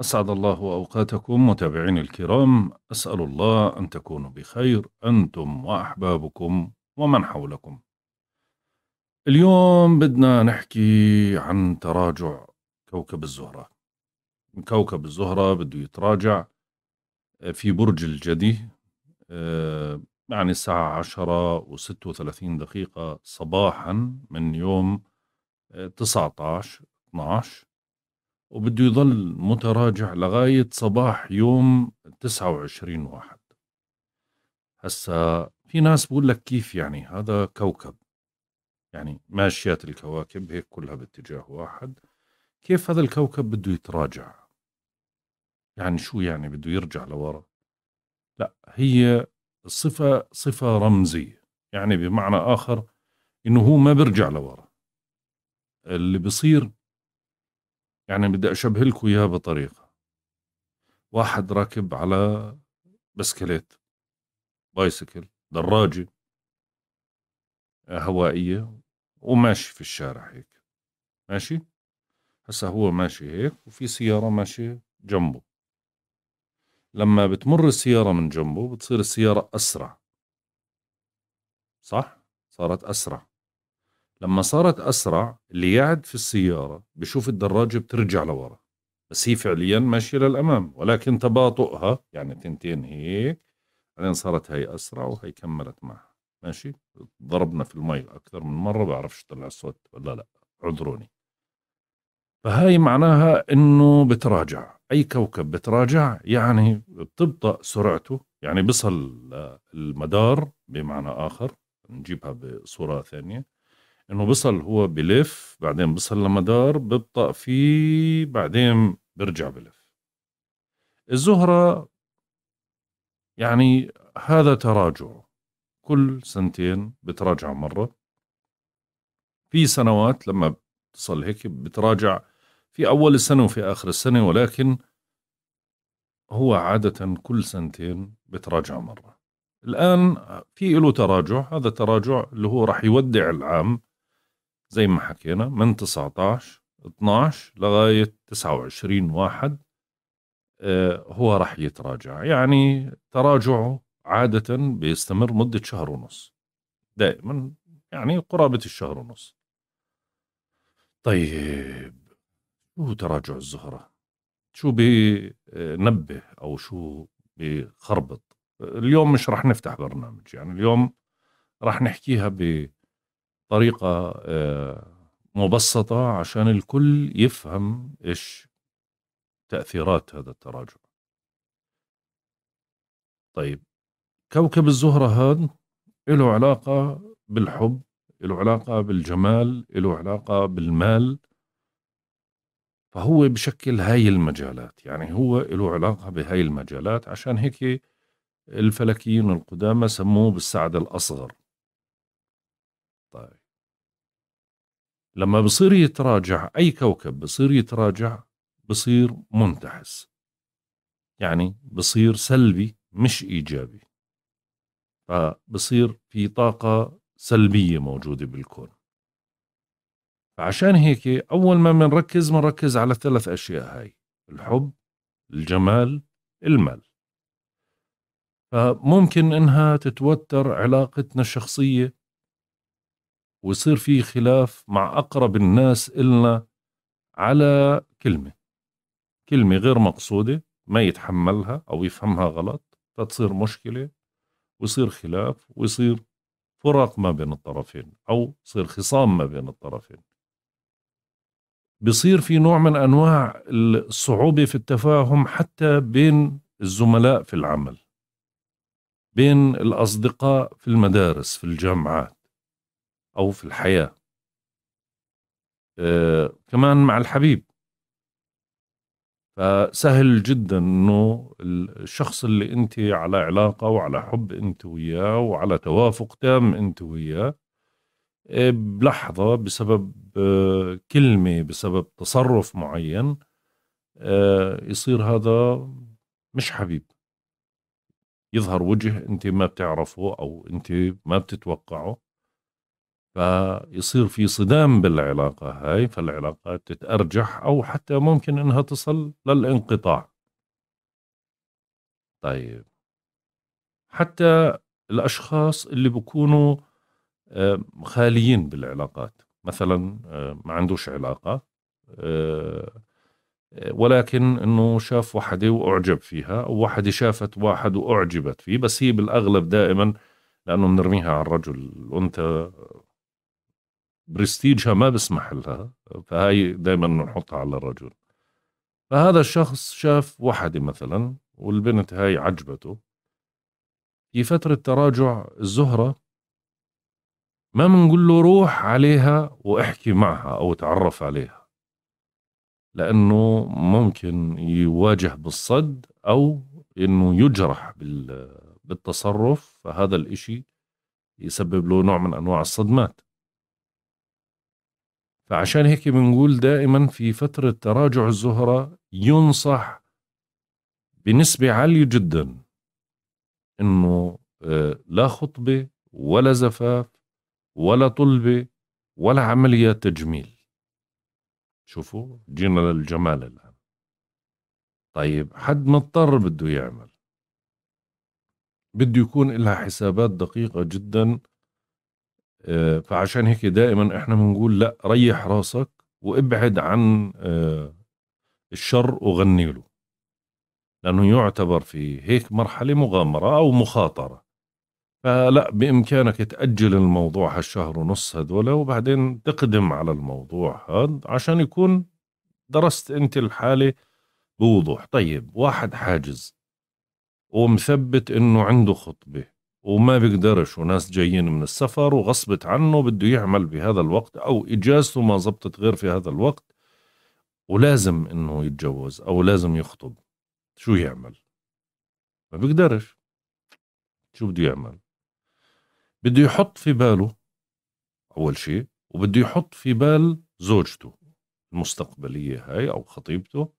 أسعد الله أوقاتكم متابعين الكرام أسأل الله أن تكونوا بخير أنتم وأحبابكم ومن حولكم اليوم بدنا نحكي عن تراجع كوكب الزهرة كوكب الزهرة بده يتراجع آه، في برج الجدي آه، يعني الساعة عشرة وستة وثلاثين دقيقة صباحا من يوم آه، تسعة عشر 12 وبده يظل متراجع لغاية صباح يوم 29 واحد هسا في ناس بقول لك كيف يعني هذا كوكب يعني ماشيات الكواكب هيك كلها باتجاه واحد كيف هذا الكوكب بده يتراجع يعني شو يعني بده يرجع لورا لا هي صفة صفة رمزية يعني بمعنى آخر إنه هو ما بيرجع لورا اللي بصير يعني بدي أشبه لكم إياها بطريقة واحد راكب على بسكليت بايسكل دراجة آه، هوائية وماشي في الشارع هيك ماشي هسا هو ماشي هيك وفي سيارة ماشية جنبه لما بتمر السيارة من جنبه بتصير السيارة أسرع صح؟ صارت أسرع لما صارت اسرع اللي قاعد في السياره بشوف الدراجه بترجع لورا بس هي فعليا ماشيه للامام ولكن تباطؤها يعني تنتين هيك بعدين صارت هي اسرع وهي كملت معها ماشي ضربنا في المي اكثر من مره بعرفش طلع الصوت ولا لا عذروني فهاي معناها انه بتراجع اي كوكب بتراجع يعني بتبطا سرعته يعني بصل المدار بمعنى اخر نجيبها بصوره ثانيه انه بصل هو بلف بعدين بصل لمدار ببطأ فيه بعدين برجع بلف الزهرة يعني هذا تراجع كل سنتين بتراجع مرة في سنوات لما بتصل هيك بتراجع في أول السنة وفي آخر السنة ولكن هو عادة كل سنتين بتراجع مرة الآن في له تراجع هذا التراجع اللي هو راح يودع العام زي ما حكينا من 19 12 لغاية 29 واحد آه، هو راح يتراجع يعني تراجعه عادة بيستمر مدة شهر ونص دائما يعني قرابة الشهر ونص طيب شو تراجع الزهرة شو بنبه أو شو بخربط اليوم مش راح نفتح برنامج يعني اليوم راح نحكيها ب طريقة آه، مبسطة عشان الكل يفهم إيش تأثيرات هذا التراجع طيب كوكب الزهرة هذا له علاقة بالحب له علاقة بالجمال له علاقة بالمال فهو بشكل هاي المجالات يعني هو له علاقة بهاي المجالات عشان هيك الفلكيين القدامى سموه بالسعد الأصغر لما بصير يتراجع أي كوكب بصير يتراجع بصير منتحس يعني بصير سلبي مش إيجابي فبصير في طاقة سلبية موجودة بالكون فعشان هيك أول ما بنركز بنركز على الثلاث أشياء هاي الحب الجمال المال فممكن إنها تتوتر علاقتنا الشخصية ويصير في خلاف مع أقرب الناس إلنا على كلمة كلمة غير مقصودة ما يتحملها أو يفهمها غلط فتصير مشكلة ويصير خلاف ويصير فرق ما بين الطرفين أو يصير خصام ما بين الطرفين بصير في نوع من أنواع الصعوبة في التفاهم حتى بين الزملاء في العمل بين الأصدقاء في المدارس في الجامعات أو في الحياة آه كمان مع الحبيب فسهل جدا انه الشخص اللي انت على علاقه وعلى حب انت وياه وعلى توافق تام انت وياه آه، بلحظه بسبب آه، كلمه بسبب تصرف معين آه، يصير هذا مش حبيب يظهر وجه انت ما بتعرفه او انت ما بتتوقعه فيصير في صدام بالعلاقة هاي فالعلاقات تتأرجح أو حتى ممكن أنها تصل للانقطاع طيب حتى الأشخاص اللي بكونوا آه، خاليين بالعلاقات مثلا آه، ما عندوش علاقة آه، ولكن انه شاف وحده واعجب فيها او وحده شافت واحد واعجبت فيه بس هي بالاغلب دائما لانه بنرميها على الرجل الانثى برستيجها ما بسمح لها فهي دائما نحطها على الرجل فهذا الشخص شاف وحدة مثلا والبنت هاي عجبته في فترة تراجع الزهرة ما بنقول له روح عليها واحكي معها أو تعرف عليها لأنه ممكن يواجه بالصد أو أنه يجرح بالتصرف فهذا الإشي يسبب له نوع من أنواع الصدمات فعشان هيك بنقول دائما في فترة تراجع الزهرة ينصح بنسبة عالية جدا انه آه، لا خطبة ولا زفاف ولا طلبة ولا عمليات تجميل شوفوا جينا للجمال الآن طيب حد مضطر بده يعمل بده يكون لها حسابات دقيقة جدا آه، فعشان هيك دائما احنا بنقول لا ريح راسك وابعد عن آه، الشر وغني له لانه يعتبر في هيك مرحله مغامره او مخاطره فلا بامكانك تاجل الموضوع هالشهر ونص هذول وبعدين تقدم على الموضوع هذا عشان يكون درست انت الحاله بوضوح طيب واحد حاجز ومثبت انه عنده خطبه وما بيقدرش وناس جايين من السفر وغصبت عنه بده يعمل بهذا الوقت أو إجازته ما زبطت غير في هذا الوقت ولازم إنه يتجوز أو لازم يخطب شو يعمل ما بيقدرش شو بده يعمل بده يحط في باله أول شيء وبده يحط في بال زوجته المستقبلية هاي أو خطيبته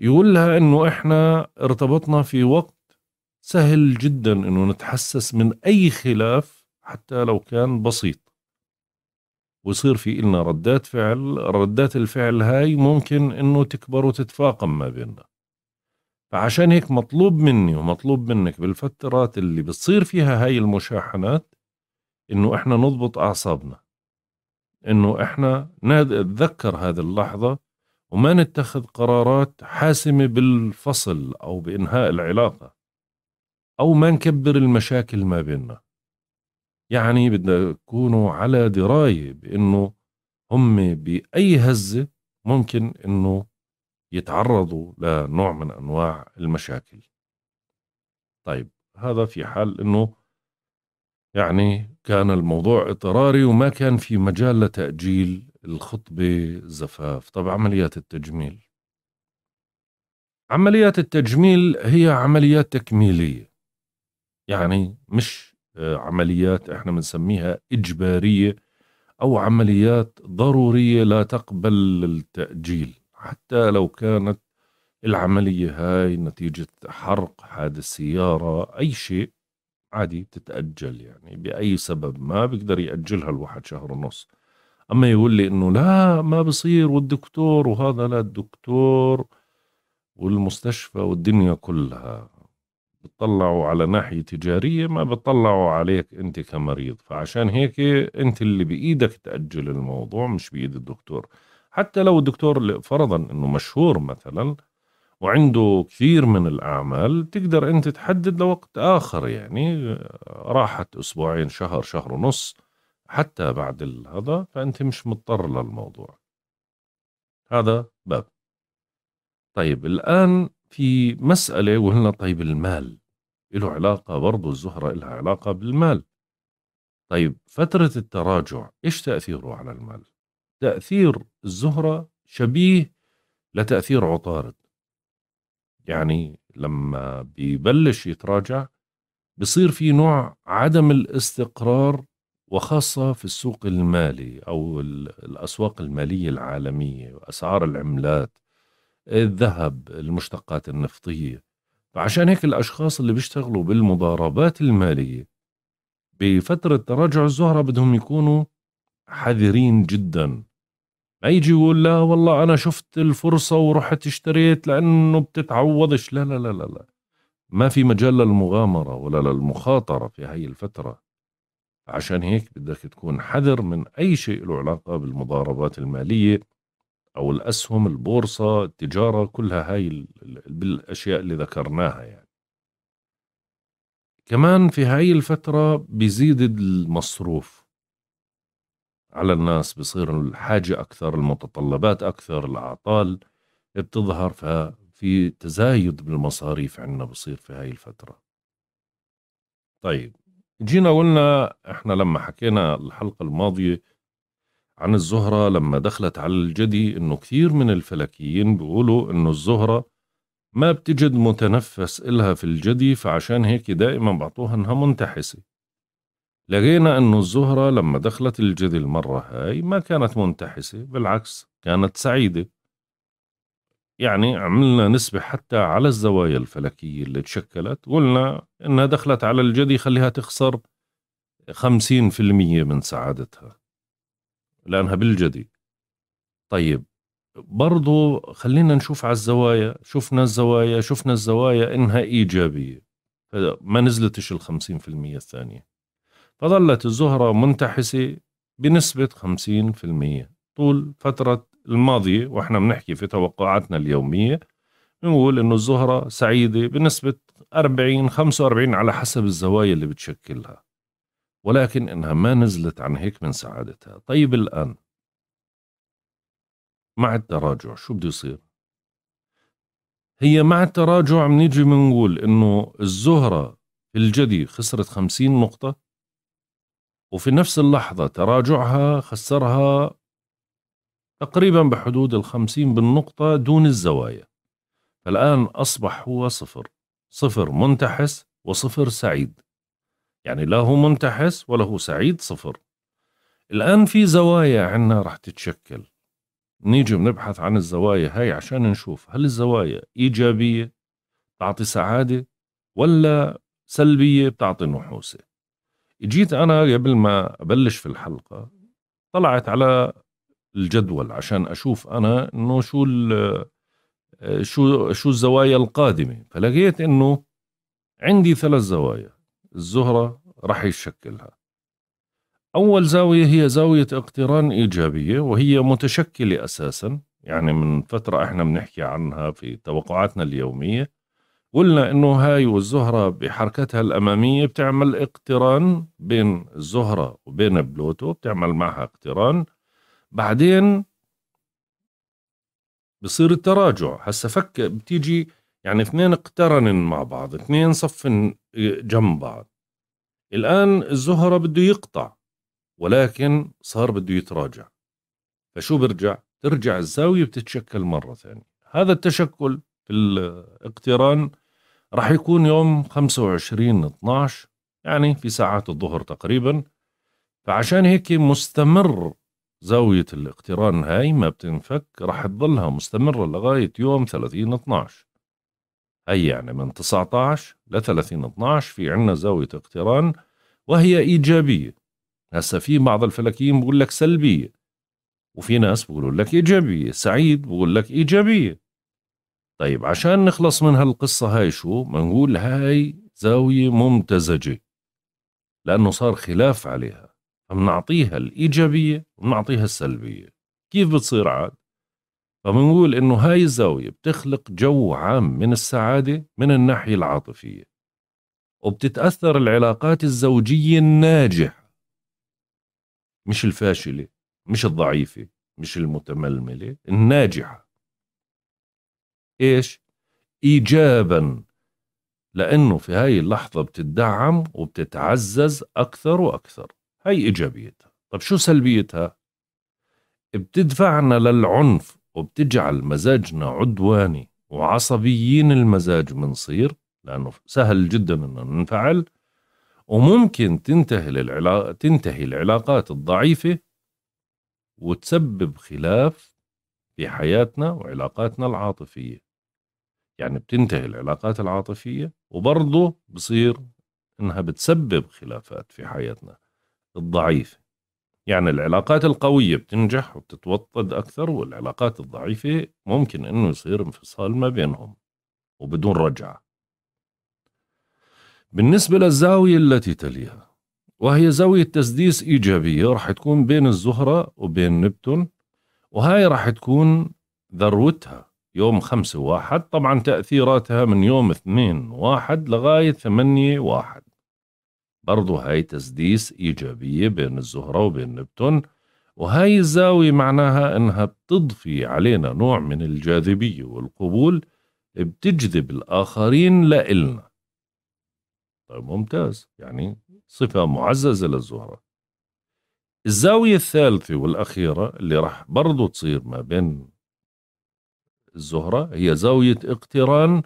يقول لها إنه إحنا ارتبطنا في وقت سهل جدا انه نتحسس من اي خلاف حتى لو كان بسيط ويصير في إلنا ردات فعل ردات الفعل هاي ممكن انه تكبر وتتفاقم ما بيننا فعشان هيك مطلوب مني ومطلوب منك بالفترات اللي بتصير فيها هاي المشاحنات انه احنا نضبط اعصابنا انه احنا نتذكر هذه اللحظه وما نتخذ قرارات حاسمه بالفصل او بانهاء العلاقه أو ما نكبر المشاكل ما بيننا يعني بدنا يكونوا على دراية بأنه هم بأي هزة ممكن أنه يتعرضوا لنوع من أنواع المشاكل طيب هذا في حال أنه يعني كان الموضوع اضطراري وما كان في مجال لتأجيل الخطبة زفاف طب عمليات التجميل عمليات التجميل هي عمليات تكميلية يعني مش آه، عمليات احنا بنسميها اجباريه او عمليات ضروريه لا تقبل التاجيل حتى لو كانت العمليه هاي نتيجه حرق حادث سياره اي شيء عادي تتاجل يعني باي سبب ما بيقدر ياجلها الواحد شهر ونص اما يقول لي انه لا ما بصير والدكتور وهذا لا الدكتور والمستشفى والدنيا كلها بتطلعوا على ناحية تجارية ما بتطلعوا عليك أنت كمريض فعشان هيك أنت اللي بإيدك تأجل الموضوع مش بإيد الدكتور حتى لو الدكتور فرضا أنه مشهور مثلا وعنده كثير من الأعمال تقدر أنت تحدد لوقت آخر يعني آه، راحت أسبوعين شهر شهر ونص حتى بعد هذا فأنت مش مضطر للموضوع هذا باب طيب الآن في مسألة وهن طيب المال له علاقة برضو الزهرة لها علاقة بالمال طيب فترة التراجع إيش تأثيره على المال تأثير الزهرة شبيه لتأثير عطارد يعني لما بيبلش يتراجع بصير في نوع عدم الاستقرار وخاصة في السوق المالي أو الأسواق المالية العالمية وأسعار العملات الذهب المشتقات النفطية فعشان هيك الأشخاص اللي بيشتغلوا بالمضاربات المالية بفترة تراجع الزهرة بدهم يكونوا حذرين جدا ما يجي يقول لا والله أنا شفت الفرصة ورحت اشتريت لأنه بتتعوضش لا لا لا لا, لا. ما في مجال للمغامرة ولا للمخاطرة في هاي الفترة عشان هيك بدك تكون حذر من أي شيء له علاقة بالمضاربات المالية او الاسهم البورصه التجاره كلها هاي بالاشياء اللي ذكرناها يعني كمان في هاي الفترة بيزيد المصروف على الناس بصير الحاجة أكثر المتطلبات أكثر الأعطال بتظهر ففي تزايد بالمصاريف عندنا بصير في هاي الفترة طيب جينا قلنا احنا لما حكينا الحلقة الماضية عن الزهرة لما دخلت على الجدي إنه كثير من الفلكيين بيقولوا إنه الزهرة ما بتجد متنفس إلها في الجدي فعشان هيك دائما بعطوها إنها منتحسة لقينا إنه الزهرة لما دخلت الجدي المرة هاي ما كانت منتحسة بالعكس كانت سعيدة يعني عملنا نسبة حتى على الزوايا الفلكية اللي تشكلت قلنا إنها دخلت على الجدي خليها تخسر خمسين في المية من سعادتها لأنها بالجدي طيب برضو خلينا نشوف على الزوايا شفنا الزوايا شفنا الزوايا إنها إيجابية ما نزلتش الخمسين في المية الثانية فظلت الزهرة منتحسة بنسبة خمسين في المية طول فترة الماضية وإحنا بنحكي في توقعاتنا اليومية بنقول إنه الزهرة سعيدة بنسبة 40 45 على حسب الزوايا اللي بتشكلها ولكن إنها ما نزلت عن هيك من سعادتها طيب الآن مع التراجع شو بده يصير هي مع التراجع بنيجي بنقول إنه الزهرة في الجدي خسرت خمسين نقطة وفي نفس اللحظة تراجعها خسرها تقريبا بحدود الخمسين بالنقطة دون الزوايا فالآن أصبح هو صفر صفر منتحس وصفر سعيد يعني لا هو منتحس ولا هو سعيد صفر الآن في زوايا عنا رح تتشكل نيجي بنبحث عن الزوايا هاي عشان نشوف هل الزوايا إيجابية بتعطي سعادة ولا سلبية بتعطي نحوسة جيت أنا قبل ما أبلش في الحلقة طلعت على الجدول عشان أشوف أنا إنه شو شو شو الزوايا القادمة فلقيت إنه عندي ثلاث زوايا الزهرة رح يشكلها أول زاوية هي زاوية اقتران إيجابية وهي متشكلة أساسا يعني من فترة إحنا بنحكي عنها في توقعاتنا اليومية قلنا إنه هاي والزهرة بحركتها الأمامية بتعمل اقتران بين الزهرة وبين بلوتو بتعمل معها اقتران بعدين بصير التراجع هسا فك بتيجي يعني اثنين اقترن مع بعض اثنين صف جنب بعض الآن الزهرة بده يقطع ولكن صار بده يتراجع فشو برجع؟ ترجع الزاوية بتتشكل مرة ثانية هذا التشكل في الاقتران راح يكون يوم 25 12 يعني في ساعات الظهر تقريبا فعشان هيك مستمر زاوية الاقتران هاي ما بتنفك راح تظلها مستمرة لغاية يوم 30 12 هي يعني من 19 ل 30 12 في عندنا زاوية اقتران وهي إيجابية هسا في بعض الفلكيين بقول لك سلبية وفي ناس بقولوا لك إيجابية سعيد بقول لك إيجابية طيب عشان نخلص من هالقصة هاي شو بنقول هاي زاوية ممتزجة لأنه صار خلاف عليها فبنعطيها الإيجابية وبنعطيها السلبية كيف بتصير عاد فبنقول انه هاي الزاويه بتخلق جو عام من السعاده من الناحيه العاطفيه وبتتاثر العلاقات الزوجيه الناجحه مش الفاشله مش الضعيفه مش المتململه الناجحه ايش ايجابا لانه في هاي اللحظه بتدعم وبتتعزز اكثر واكثر هاي ايجابيتها طب شو سلبيتها بتدفعنا للعنف وبتجعل مزاجنا عدواني وعصبيين المزاج بنصير لأنه سهل جدا أن ننفعل وممكن تنتهي للعلاق... تنتهي العلاقات الضعيفة وتسبب خلاف في حياتنا وعلاقاتنا العاطفية يعني بتنتهي العلاقات العاطفية وبرضه بصير إنها بتسبب خلافات في حياتنا الضعيفة يعني العلاقات القوية بتنجح وبتتوطد أكثر والعلاقات الضعيفة ممكن أنه يصير انفصال ما بينهم وبدون رجعة بالنسبة للزاوية التي تليها وهي زاوية تسديس إيجابية راح تكون بين الزهرة وبين نبتون وهاي راح تكون ذروتها يوم خمسة واحد طبعا تأثيراتها من يوم اثنين واحد لغاية ثمانية واحد برضه هاي تسديس إيجابية بين الزهرة وبين نبتون وهاي الزاوية معناها إنها بتضفي علينا نوع من الجاذبية والقبول بتجذب الآخرين لإلنا طيب ممتاز يعني صفة معززة للزهرة الزاوية الثالثة والأخيرة اللي راح برضو تصير ما بين الزهرة هي زاوية اقتران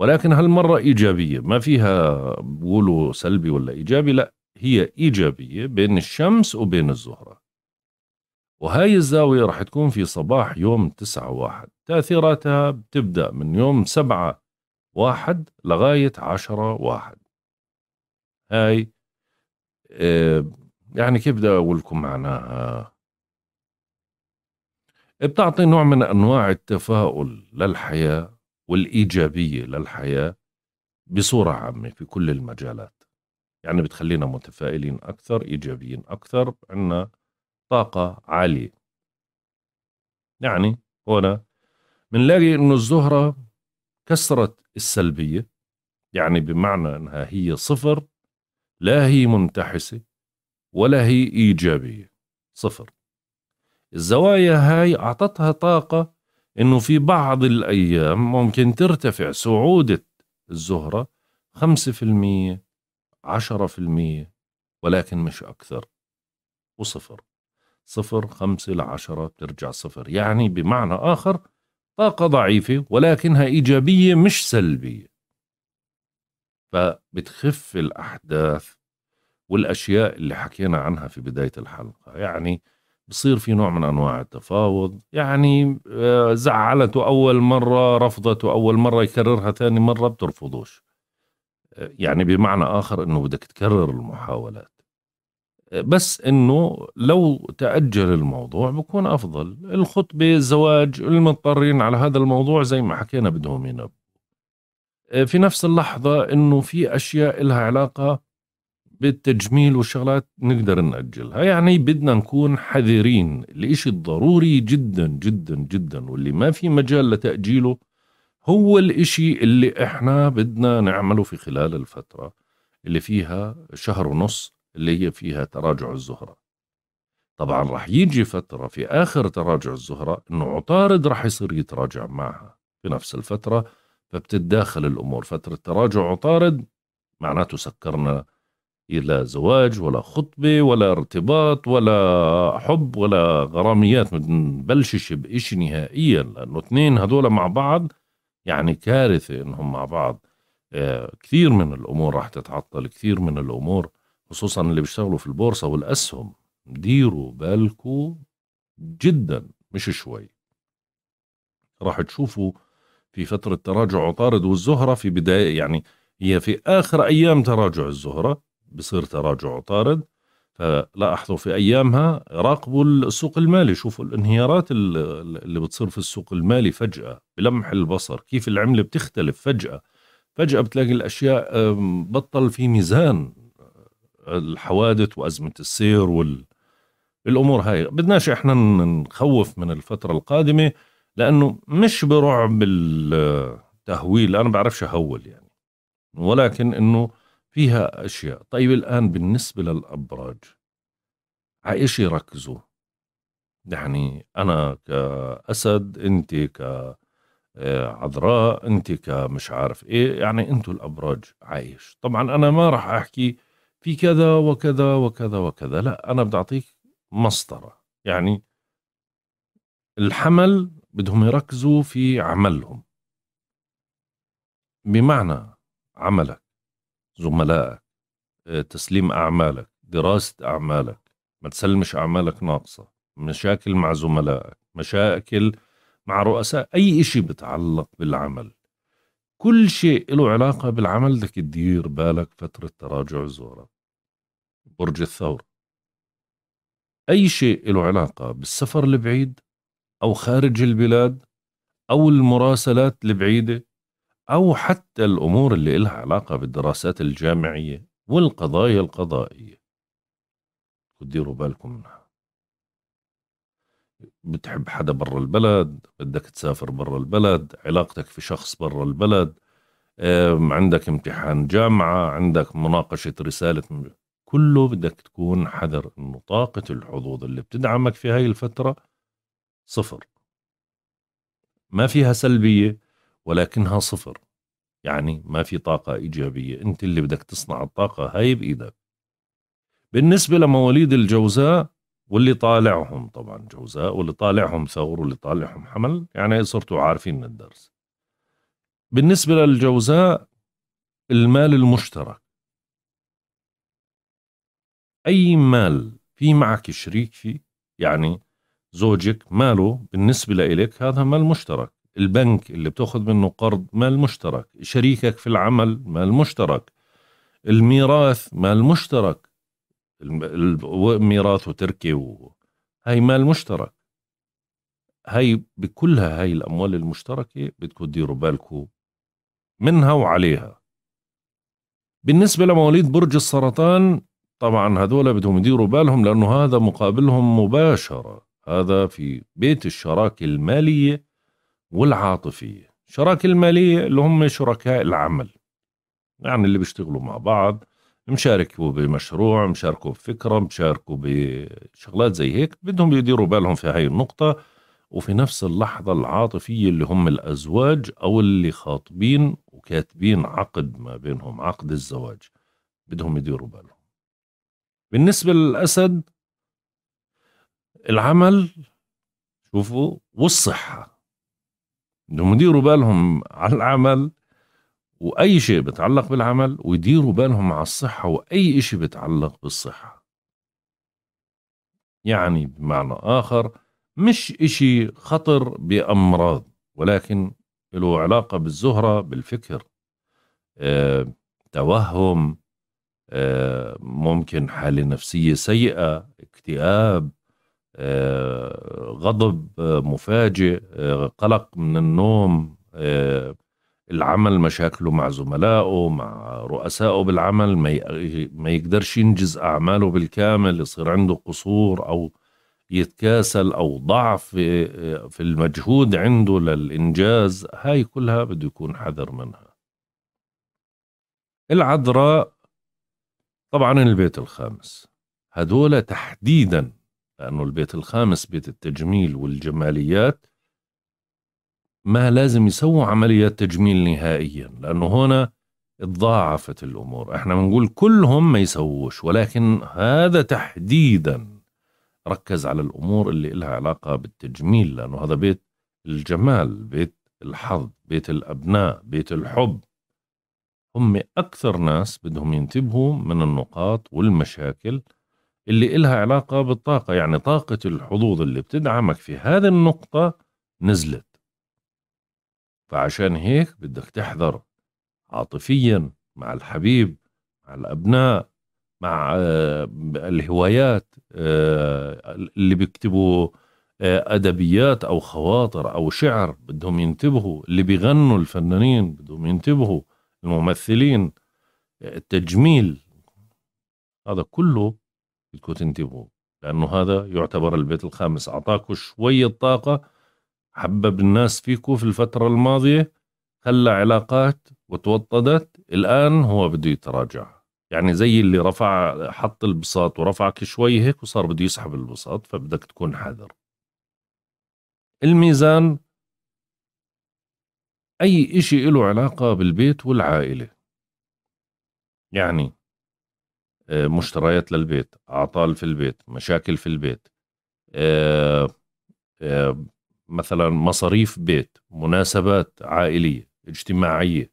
ولكن هالمرة إيجابية ما فيها بقولوا سلبي ولا إيجابي لا هي إيجابية بين الشمس وبين الزهرة وهاي الزاوية رح تكون في صباح يوم تسعة واحد تأثيراتها بتبدأ من يوم سبعة واحد لغاية عشرة واحد هاي آه، يعني كيف بدي أقول لكم معناها بتعطي نوع من أنواع التفاؤل للحياة والإيجابية للحياة بصورة عامة في كل المجالات يعني بتخلينا متفائلين أكثر إيجابيين أكثر عنا طاقة عالية يعني هنا بنلاقي أنه الزهرة كسرت السلبية يعني بمعنى أنها هي صفر لا هي منتحسة ولا هي إيجابية صفر الزوايا هاي أعطتها طاقة أنه في بعض الأيام ممكن ترتفع صعودة الزهرة 5% 10% ولكن مش أكثر وصفر صفر خمسة لعشرة بترجع صفر يعني بمعنى آخر طاقة ضعيفة ولكنها إيجابية مش سلبية فبتخف الأحداث والأشياء اللي حكينا عنها في بداية الحلقة يعني بصير في نوع من انواع التفاوض يعني آه، زعلته اول مره رفضته اول مره يكررها ثاني مره بترفضوش آه، يعني بمعنى اخر انه بدك تكرر المحاولات آه، بس انه لو تاجل الموضوع بكون افضل الخطبه الزواج المضطرين على هذا الموضوع زي ما حكينا بدهم ينبهوا في نفس اللحظه انه في اشياء لها علاقه بالتجميل والشغلات نقدر نأجلها يعني بدنا نكون حذرين الإشي الضروري جدا جدا جدا واللي ما في مجال لتأجيله هو الإشي اللي إحنا بدنا نعمله في خلال الفترة اللي فيها شهر ونص اللي هي فيها تراجع الزهرة طبعا رح يجي فترة في آخر تراجع الزهرة إنه عطارد رح يصير يتراجع معها في نفس الفترة فبتتداخل الأمور فترة تراجع عطارد معناته سكرنا لا زواج ولا خطبة ولا ارتباط ولا حب ولا غراميات ما بنبلشش بإشي نهائيا لأنه اثنين هذول مع بعض يعني كارثة إنهم مع بعض آه كثير من الأمور راح تتعطل كثير من الأمور خصوصا اللي بيشتغلوا في البورصة والأسهم ديروا بالكم جدا مش شوي راح تشوفوا في فترة تراجع عطارد والزهرة في بداية يعني هي في آخر أيام تراجع الزهرة بصير تراجع طارد فلاحظوا في ايامها راقبوا السوق المالي شوفوا الانهيارات اللي بتصير في السوق المالي فجاه بلمح البصر كيف العمله بتختلف فجاه فجاه بتلاقي الاشياء بطل في ميزان آه، الحوادث وازمه السير وال الامور هاي بدناش احنا نخوف من الفتره القادمه لانه مش برعب التهويل آه، انا بعرفش اهول يعني ولكن انه فيها أشياء طيب الآن بالنسبة للأبراج عايش يركزوا يعني أنا كأسد أنت كعذراء أنت كمش عارف إيه يعني أنتوا الأبراج عايش طبعا أنا ما راح أحكي في كذا وكذا وكذا وكذا لا أنا بدي أعطيك مسطرة يعني الحمل بدهم يركزوا في عملهم بمعنى عملك زملائك آه، تسليم أعمالك دراسة أعمالك ما تسلمش أعمالك ناقصة مشاكل مع زملائك مشاكل مع رؤساء أي إشي بتعلق بالعمل كل شيء له علاقة بالعمل بدك تدير بالك فترة تراجع زورك برج الثور أي شيء له علاقة بالسفر البعيد أو خارج البلاد أو المراسلات البعيدة أو حتى الأمور اللي إلها علاقة بالدراسات الجامعية والقضايا القضائية وديروا بالكم منها بتحب حدا برا البلد بدك تسافر برا البلد علاقتك في شخص برا البلد عندك امتحان جامعة عندك مناقشة رسالة كله بدك تكون حذر انه طاقة الحظوظ اللي بتدعمك في هاي الفترة صفر ما فيها سلبية ولكنها صفر يعني ما في طاقة إيجابية أنت اللي بدك تصنع الطاقة هاي بإيدك بالنسبة لمواليد الجوزاء واللي طالعهم طبعا جوزاء واللي طالعهم ثور واللي طالعهم حمل يعني صرتوا عارفين الدرس بالنسبة للجوزاء المال المشترك أي مال في معك شريك فيه يعني زوجك ماله بالنسبة لإلك هذا مال مشترك البنك اللي بتاخذ منه قرض مال مشترك شريكك في العمل مال مشترك الميراث مال مشترك ميراث وتركي و... هاي مال مشترك هاي بكلها هاي الأموال المشتركة بدكم تديروا بالكم منها وعليها بالنسبة لمواليد برج السرطان طبعا هذول بدهم يديروا بالهم لأنه هذا مقابلهم مباشرة هذا في بيت الشراكة المالية والعاطفية شراكة المالية اللي هم شركاء العمل يعني اللي بيشتغلوا مع بعض مشاركوا بمشروع مشاركوا بفكرة مشاركوا بشغلات زي هيك بدهم يديروا بالهم في هاي النقطة وفي نفس اللحظة العاطفية اللي هم الأزواج أو اللي خاطبين وكاتبين عقد ما بينهم عقد الزواج بدهم يديروا بالهم بالنسبة للأسد العمل شوفوا والصحة بدهم يديروا بالهم على العمل واي شيء بتعلق بالعمل ويديروا بالهم على الصحه واي شيء بتعلق بالصحه يعني بمعنى اخر مش إشي خطر بأمراض ولكن له علاقة بالزهرة بالفكر آه، توهم آه، ممكن حالة نفسية سيئة اكتئاب آه، غضب آه، مفاجئ آه، قلق من النوم العمل مشاكله مع زملائه مع رؤسائه بالعمل ما يقدرش ينجز أعماله بالكامل يصير عنده قصور أو يتكاسل أو ضعف في المجهود عنده للإنجاز هاي كلها بده يكون حذر منها العذراء طبعا البيت الخامس هذول تحديدا لأنه البيت الخامس بيت التجميل والجماليات ما لازم يسووا عملية تجميل نهائيا لأنه هنا تضاعفت الأمور احنا بنقول كلهم ما يسووش ولكن هذا تحديدا ركز على الأمور اللي لها علاقة بالتجميل لأنه هذا بيت الجمال بيت الحظ بيت الأبناء بيت الحب هم أكثر ناس بدهم ينتبهوا من النقاط والمشاكل اللي إلها علاقة بالطاقة يعني طاقة الحظوظ اللي بتدعمك في هذه النقطة نزلت فعشان هيك بدك تحذر عاطفيا مع الحبيب مع الأبناء مع آه، الهوايات آه، اللي بيكتبوا آه، أدبيات أو خواطر أو شعر بدهم ينتبهوا اللي بيغنوا الفنانين بدهم ينتبهوا الممثلين التجميل هذا كله بدكم تنتبهوا لأنه هذا يعتبر البيت الخامس أعطاكم شوية طاقة حبب الناس فيكم في الفترة الماضية خلى علاقات وتوطدت الآن هو بده يتراجع يعني زي اللي رفع حط البساط ورفعك شوي هيك وصار بده يسحب البساط فبدك تكون حذر الميزان أي إشي له علاقة بالبيت والعائلة يعني آه، مشتريات للبيت اعطال في البيت مشاكل في البيت آه، آه، مثلا مصاريف بيت مناسبات عائليه اجتماعيه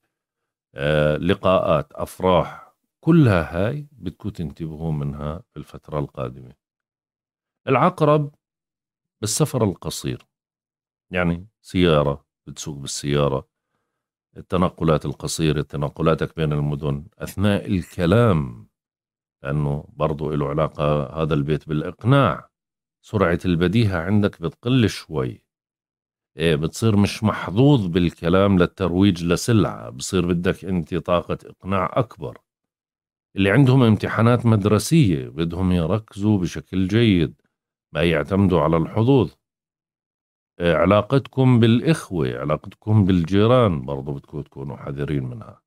لقاءات افراح كلها هاي بدكم تنتبهوا منها في الفتره القادمه العقرب بالسفر القصير يعني سياره بتسوق بالسياره التنقلات القصيره تنقلاتك بين المدن اثناء الكلام لأنه برضو له علاقة هذا البيت بالإقناع سرعة البديهة عندك بتقل شوي إيه بتصير مش محظوظ بالكلام للترويج لسلعة بصير بدك أنت طاقة إقناع أكبر اللي عندهم امتحانات مدرسية بدهم يركزوا بشكل جيد ما يعتمدوا على الحظوظ إيه علاقتكم بالإخوة علاقتكم بالجيران برضو بدكم تكونوا حذرين منها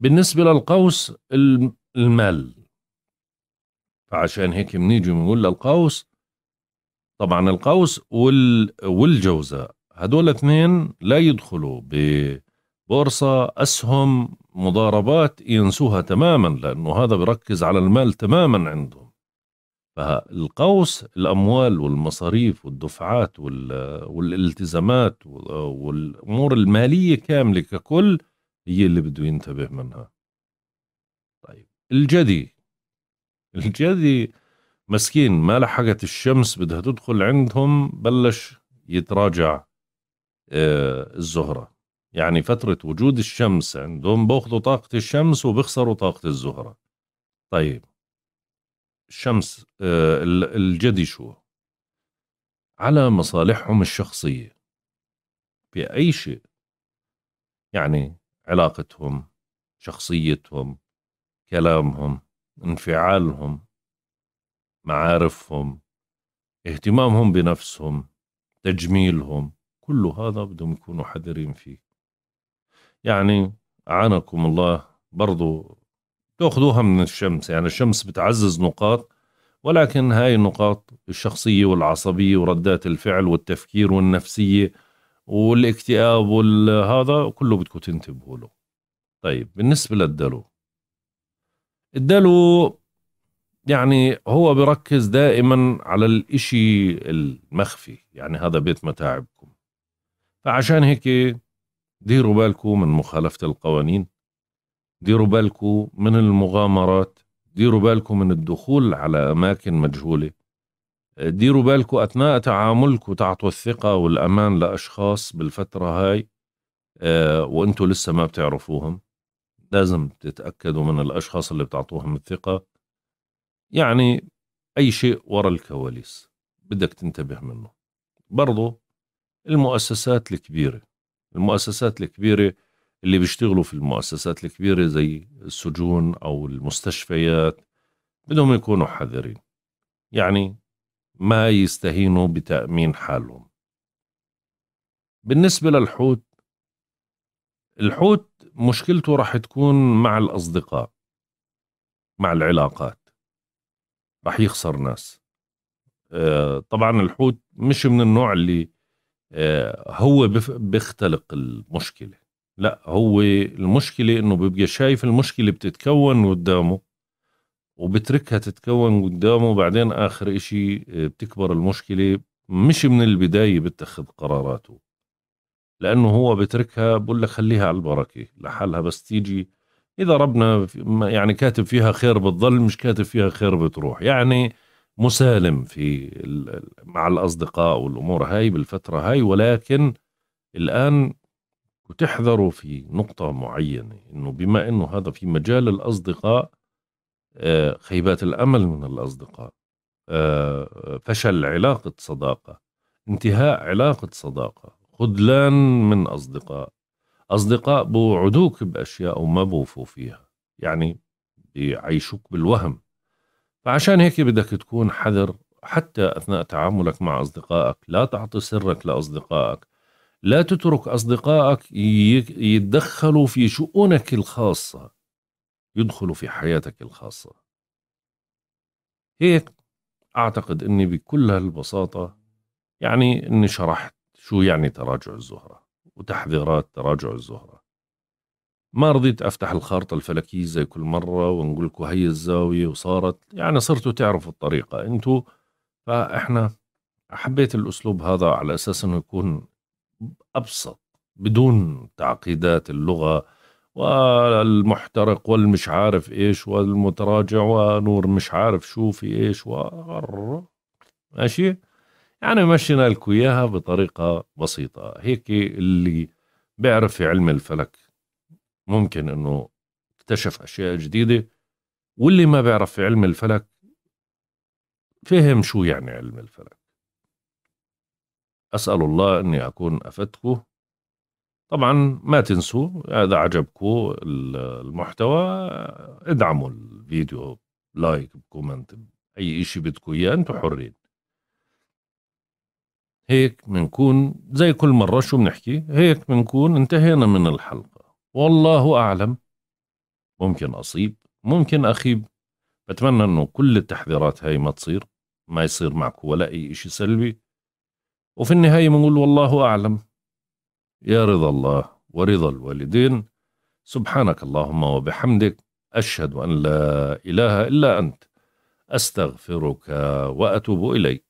بالنسبة للقوس المال فعشان هيك بنيجي بنقول للقوس طبعا القوس وال والجوزاء هدول اثنين لا يدخلوا ببورصة أسهم مضاربات ينسوها تماما لأنه هذا بركز على المال تماما عندهم فالقوس الأموال والمصاريف والدفعات والالتزامات والأمور المالية كاملة ككل هي اللي بده ينتبه منها الجدي الجدي مسكين ما لحقت الشمس بدها تدخل عندهم بلش يتراجع آه، الزهرة يعني فترة وجود الشمس عندهم بأخذوا طاقة الشمس وبخسروا طاقة الزهرة طيب الشمس آه، الجدي شو على مصالحهم الشخصية في أي شيء يعني علاقتهم شخصيتهم كلامهم انفعالهم معارفهم اهتمامهم بنفسهم تجميلهم كل هذا بدهم يكونوا حذرين فيه يعني أعانكم الله برضو تأخذوها من الشمس يعني الشمس بتعزز نقاط ولكن هاي النقاط الشخصية والعصبية وردات الفعل والتفكير والنفسية والاكتئاب وهذا كله بدكم تنتبهوا له طيب بالنسبة للدلو اداله يعني هو بركز دائما على الإشي المخفي يعني هذا بيت متاعبكم فعشان هيك ديروا بالكم من مخالفة القوانين ديروا بالكم من المغامرات ديروا بالكم من الدخول على أماكن مجهولة ديروا بالكم أثناء تعاملكم تعطوا الثقة والأمان لأشخاص بالفترة هاي آه، وأنتوا لسه ما بتعرفوهم لازم تتأكدوا من الأشخاص اللي بتعطوهم الثقة يعني أي شيء وراء الكواليس بدك تنتبه منه برضو المؤسسات الكبيرة المؤسسات الكبيرة اللي بيشتغلوا في المؤسسات الكبيرة زي السجون أو المستشفيات بدهم يكونوا حذرين يعني ما يستهينوا بتأمين حالهم بالنسبة للحوت الحوت مشكلته راح تكون مع الأصدقاء مع العلاقات راح يخسر ناس آه، طبعا الحوت مش من النوع اللي آه، هو بيختلق المشكلة لا هو المشكلة انه بيبقى شايف المشكلة بتتكون قدامه وبتركها تتكون قدامه بعدين آخر إشي آه، بتكبر المشكلة مش من البداية بتخذ قراراته لأنه هو بيتركها بقول لك خليها على البركة لحالها بس تيجي إذا ربنا يعني كاتب فيها خير بتضل مش كاتب فيها خير بتروح يعني مسالم في مع الأصدقاء والأمور هاي بالفترة هاي ولكن الآن وتحذروا في نقطة معينة إنه بما إنه هذا في مجال الأصدقاء آه، خيبات الأمل من الأصدقاء آه، فشل علاقة صداقة انتهاء علاقة صداقة خذلان من أصدقاء أصدقاء بوعدوك بأشياء وما بوفوا فيها يعني بيعيشوك بالوهم فعشان هيك بدك تكون حذر حتى أثناء تعاملك مع أصدقائك لا تعطي سرك لأصدقائك لا تترك أصدقائك يتدخلوا في شؤونك الخاصة يدخلوا في حياتك الخاصة هيك أعتقد أني بكل هالبساطة يعني أني شرحت شو يعني تراجع الزهرة وتحذيرات تراجع الزهرة ما رضيت أفتح الخارطة الفلكية زي كل مرة ونقول لكم هي الزاوية وصارت يعني صرتوا تعرفوا الطريقة أنتوا فإحنا حبيت الأسلوب هذا على أساس أنه يكون أبسط بدون تعقيدات اللغة والمحترق والمش عارف إيش والمتراجع ونور مش عارف شو في إيش و ماشي يعني مشينا لكم اياها بطريقه بسيطه هيك اللي بيعرف في علم الفلك ممكن انه اكتشف اشياء جديده واللي ما بيعرف في علم الفلك فهم شو يعني علم الفلك اسال الله اني اكون افدتكم طبعا ما تنسوا اذا عجبكم المحتوى ادعموا الفيديو لايك بكومنت اي شيء بدكم اياه انتم حرين هيك بنكون زي كل مرة شو بنحكي هيك بنكون انتهينا من الحلقة والله أعلم ممكن أصيب ممكن أخيب بتمنى أنه كل التحذيرات هاي ما تصير ما يصير معكم ولا أي إشي سلبي وفي النهاية بنقول والله أعلم يا رضا الله ورضا الوالدين سبحانك اللهم وبحمدك أشهد أن لا إله إلا أنت أستغفرك وأتوب إليك